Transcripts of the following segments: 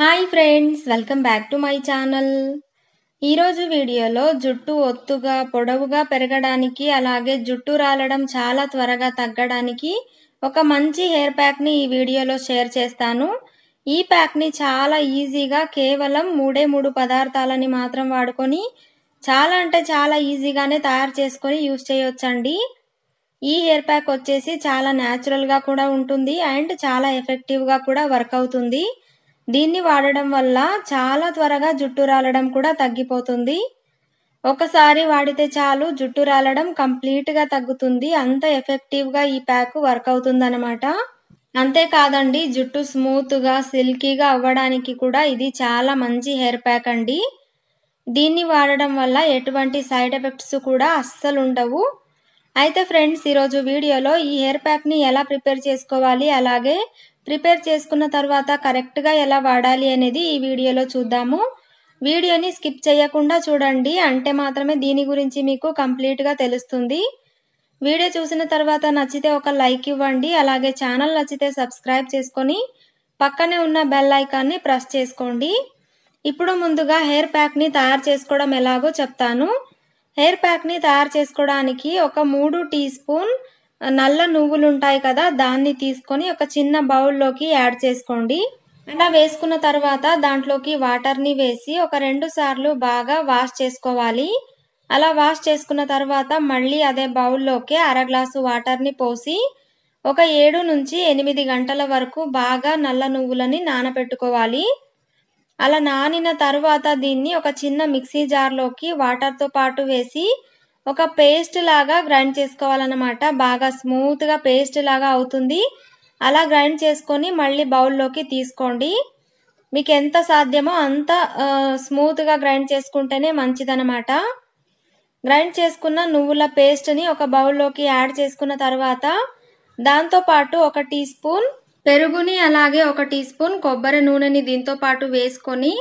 hi friends welcome back to my channel ఈరోజు వీడియోలో జుట్టు ఒత్తుగా పొడవుగా పెరగడానికి అలాగే జుట్టు రాలడం చాలా త్వరగా తగ్గడానికి ఒక మంచి హెయిర్ ప్యాక్ని ఈ వీడియోలో షేర్ చేస్తాను ఈ ప్యాక్ని చాలా ఈజీగా కేవలం మూడే మూడు పదార్థాలని మాత్రం వాడుకొని చాలా అంటే చాలా ఈజీగానే తయారు చేసుకొని యూజ్ చేయొచ్చండి ఈ హెయిర్ ప్యాక్ వచ్చేసి చాలా న్యాచురల్గా కూడా ఉంటుంది అండ్ చాలా ఎఫెక్టివ్గా కూడా వర్క్ అవుతుంది దీన్ని వాడడం వల్ల చాలా త్వరగా జుట్టు రాలడం కూడా తగ్గిపోతుంది ఒకసారి వాడితే చాలు జుట్టు రాలడం కంప్లీట్గా తగ్గుతుంది అంత ఎఫెక్టివ్గా ఈ ప్యాక్ వర్క్ అవుతుందన్నమాట అంతేకాదండి జుట్టు స్మూత్గా సిల్కీగా అవ్వడానికి కూడా ఇది చాలా మంచి హెయిర్ ప్యాక్ అండి దీన్ని వాడడం వల్ల ఎటువంటి సైడ్ ఎఫెక్ట్స్ కూడా అస్సలు ఉండవు అయితే ఫ్రెండ్స్ ఈరోజు వీడియోలో ఈ హెయిర్ ప్యాక్ని ఎలా ప్రిపేర్ చేసుకోవాలి అలాగే ప్రిపేర్ చేసుకున్న తర్వాత కరెక్ట్గా ఎలా వాడాలి అనేది ఈ వీడియోలో చూద్దాము వీడియోని స్కిప్ చేయకుండా చూడండి అంటే మాత్రమే దీని గురించి మీకు కంప్లీట్గా తెలుస్తుంది వీడియో చూసిన తర్వాత నచ్చితే ఒక లైక్ ఇవ్వండి అలాగే ఛానల్ నచ్చితే సబ్స్క్రైబ్ చేసుకొని పక్కనే ఉన్న బెల్ ఐకాన్ని ప్రెస్ చేసుకోండి ఇప్పుడు ముందుగా హెయిర్ ప్యాక్ని తయారు చేసుకోవడం ఎలాగో చెప్తాను హెయిర్ ప్యాక్ని తయారు చేసుకోవడానికి ఒక మూడు టీ స్పూన్ నల్ల నువ్వులు ఉంటాయి కదా దాన్ని తీసుకొని ఒక చిన్న బౌల్లోకి యాడ్ చేసుకోండి అలా వేసుకున్న తర్వాత దాంట్లోకి వాటర్ని వేసి ఒక రెండు సార్లు బాగా వాష్ చేసుకోవాలి అలా వాష్ చేసుకున్న తర్వాత మళ్ళీ అదే బౌల్లోకి అర గ్లాసు వాటర్ని పోసి ఒక ఏడు నుంచి ఎనిమిది గంటల వరకు బాగా నల్ల నువ్వులని నానపెట్టుకోవాలి అలా నానిన తర్వాత దీన్ని ఒక చిన్న మిక్సీ జార్లోకి వాటర్తో పాటు వేసి ఒక పేస్ట్ లాగా గ్రైండ్ చేసుకోవాలన్నమాట బాగా స్మూత్గా పేస్ట్ లాగా అవుతుంది అలా గ్రైండ్ చేసుకొని మళ్ళీ బౌల్లోకి తీసుకోండి మీకు ఎంత సాధ్యమో అంత స్మూత్గా గ్రైండ్ చేసుకుంటేనే మంచిదనమాట గ్రైండ్ చేసుకున్న నువ్వుల పేస్ట్ని ఒక బౌల్లోకి యాడ్ చేసుకున్న తర్వాత దాంతోపాటు ఒక టీ స్పూన్ పెరుగుని అలాగే ఒక టీ స్పూన్ కొబ్బరి నూనెని దీంతో పాటు వేసుకొని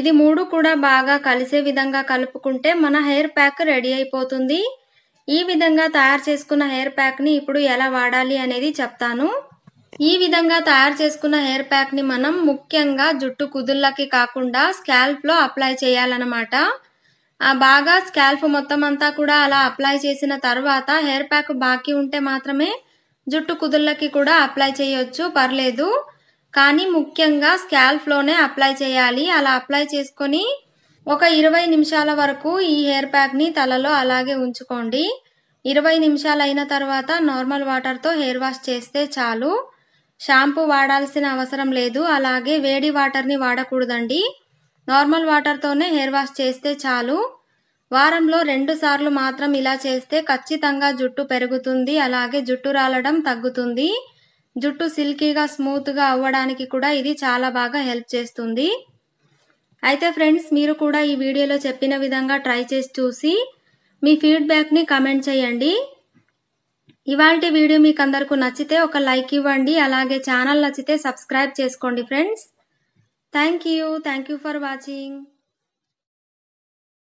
ఇది మూడు కూడా బాగా కలిసే విధంగా కలుపుకుంటే మన హెయిర్ ప్యాక్ రెడీ అయిపోతుంది ఈ విధంగా తయారు చేసుకున్న హెయిర్ ప్యాక్ని ఇప్పుడు ఎలా వాడాలి అనేది చెప్తాను ఈ విధంగా తయారు చేసుకున్న హెయిర్ ప్యాక్ని మనం ముఖ్యంగా జుట్టు కుదుళ్ళకి కాకుండా స్కాల్ప్లో అప్లై చేయాలన్నమాట బాగా స్కాల్ఫ్ మొత్తం అంతా కూడా అలా అప్లై చేసిన తర్వాత హెయిర్ ప్యాక్ బాకీ ఉంటే మాత్రమే జుట్టు కుదుళ్ళకి కూడా అప్లై చేయొచ్చు పర్లేదు కానీ ముఖ్యంగా స్కాల్ఫ్లోనే అప్లై చేయాలి అలా అప్లై చేసుకొని ఒక ఇరవై నిమిషాల వరకు ఈ హెయిర్ ప్యాక్ని తలలో అలాగే ఉంచుకోండి ఇరవై నిమిషాలు అయిన తర్వాత నార్మల్ వాటర్తో హెయిర్ వాష్ చేస్తే చాలు షాంపూ వాడాల్సిన అవసరం లేదు అలాగే వేడి వాటర్ని వాడకూడదండి నార్మల్ వాటర్తోనే హెయిర్ వాష్ చేస్తే చాలు వారంలో రెండు సార్లు మాత్రం ఇలా చేస్తే ఖచ్చితంగా జుట్టు పెరుగుతుంది అలాగే జుట్టు రాలడం తగ్గుతుంది జుట్టు సిల్కీగా స్మూత్గా అవ్వడానికి కూడా ఇది చాలా బాగా హెల్ప్ చేస్తుంది అయితే ఫ్రెండ్స్ మీరు కూడా ఈ వీడియోలో చెప్పిన విధంగా ట్రై చేసి చూసి మీ ఫీడ్బ్యాక్ని కమెంట్ చేయండి ఇవాళ వీడియో మీకు అందరికీ నచ్చితే ఒక లైక్ ఇవ్వండి అలాగే ఛానల్ నచ్చితే సబ్స్క్రైబ్ చేసుకోండి friends thank you thank you for watching